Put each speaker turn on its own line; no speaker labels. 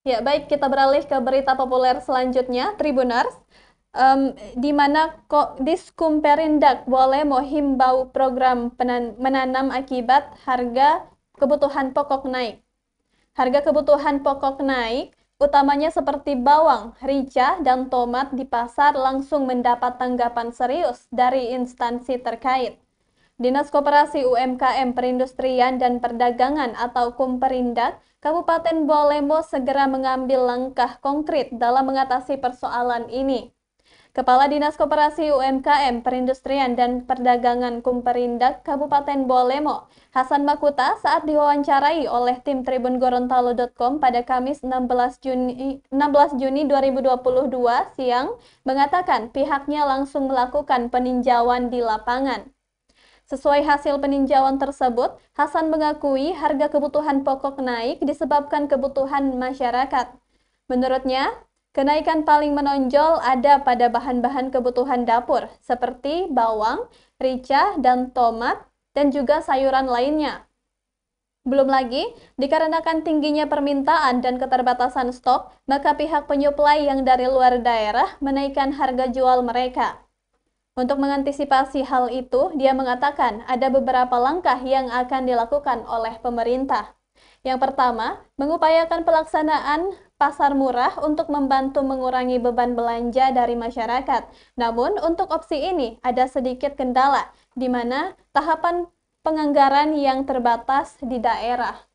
Ya, baik kita beralih ke berita populer selanjutnya, Tribuners. Um, di mana kok Diskumperindak boleh mohimbau program penan, menanam akibat harga kebutuhan pokok naik. Harga kebutuhan pokok naik, utamanya seperti bawang, rica, dan tomat di pasar langsung mendapat tanggapan serius dari instansi terkait. Dinas Koperasi UMKM Perindustrian dan Perdagangan atau Kumperindak, Kabupaten Bolembo segera mengambil langkah konkret dalam mengatasi persoalan ini. Kepala Dinas Koperasi UMKM Perindustrian dan Perdagangan Kumperindak Kabupaten Bolemo, Hasan Makuta saat diwawancarai oleh tim Tribun Gorontalo.com pada Kamis 16 Juni, 16 Juni 2022 siang mengatakan pihaknya langsung melakukan peninjauan di lapangan. Sesuai hasil peninjauan tersebut, Hasan mengakui harga kebutuhan pokok naik disebabkan kebutuhan masyarakat. Menurutnya, kenaikan paling menonjol ada pada bahan-bahan kebutuhan dapur seperti bawang, rica, dan tomat, dan juga sayuran lainnya. Belum lagi, dikarenakan tingginya permintaan dan keterbatasan stok, maka pihak penyuplai yang dari luar daerah menaikkan harga jual mereka. Untuk mengantisipasi hal itu, dia mengatakan ada beberapa langkah yang akan dilakukan oleh pemerintah. Yang pertama, mengupayakan pelaksanaan pasar murah untuk membantu mengurangi beban belanja dari masyarakat. Namun, untuk opsi ini ada sedikit kendala, di mana tahapan penganggaran yang terbatas di daerah.